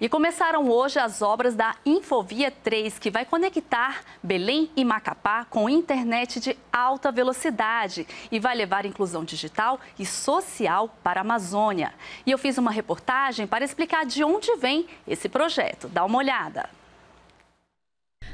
E começaram hoje as obras da Infovia 3, que vai conectar Belém e Macapá com internet de alta velocidade e vai levar inclusão digital e social para a Amazônia. E eu fiz uma reportagem para explicar de onde vem esse projeto. Dá uma olhada.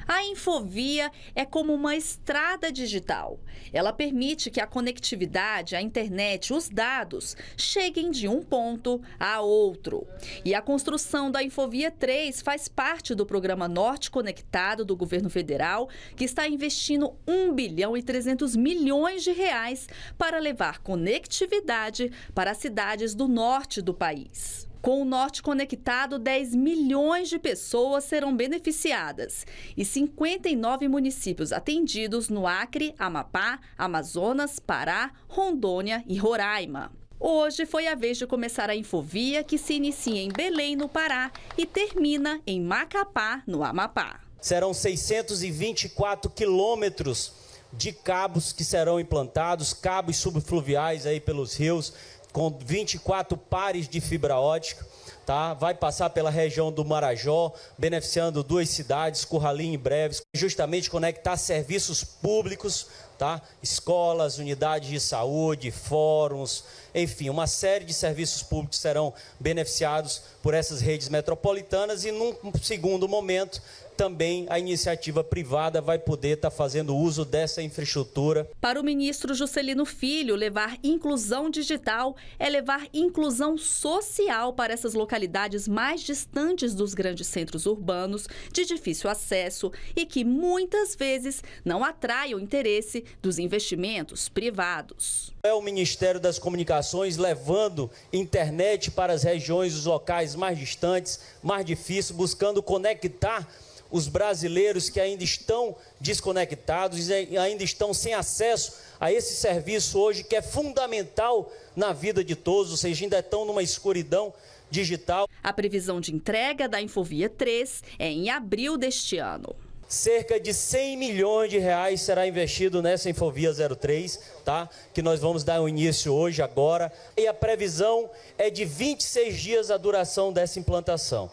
A Infovia é como uma estrada digital. Ela permite que a conectividade, a internet, os dados cheguem de um ponto a outro. E a construção da Infovia 3 faz parte do programa Norte Conectado do governo federal, que está investindo 1 bilhão e 300 milhões de reais para levar conectividade para as cidades do norte do país. Com o Norte Conectado, 10 milhões de pessoas serão beneficiadas e 59 municípios atendidos no Acre, Amapá, Amazonas, Pará, Rondônia e Roraima. Hoje foi a vez de começar a Infovia, que se inicia em Belém, no Pará, e termina em Macapá, no Amapá. Serão 624 quilômetros de cabos que serão implantados, cabos subfluviais aí pelos rios, com 24 pares de fibra ótica, tá? Vai passar pela região do Marajó, beneficiando duas cidades, Curralim e Breves, justamente conectar serviços públicos, tá? Escolas, unidades de saúde, fóruns, enfim, uma série de serviços públicos serão beneficiados por essas redes metropolitanas e num segundo momento também a iniciativa privada vai poder estar tá fazendo uso dessa infraestrutura. Para o ministro Juscelino Filho, levar inclusão digital é levar inclusão social para essas localidades mais distantes dos grandes centros urbanos, de difícil acesso e que muitas vezes não atraem o interesse dos investimentos privados. É o Ministério das Comunicações levando internet para as regiões, os locais mais distantes, mais difíceis, buscando conectar os brasileiros que ainda estão desconectados e ainda estão sem acesso a esse serviço hoje que é fundamental na vida de todos, ou seja, ainda estão numa escuridão digital. A previsão de entrega da Infovia 3 é em abril deste ano. Cerca de 100 milhões de reais será investido nessa Infovia 03, tá? Que nós vamos dar o um início hoje, agora. E a previsão é de 26 dias a duração dessa implantação.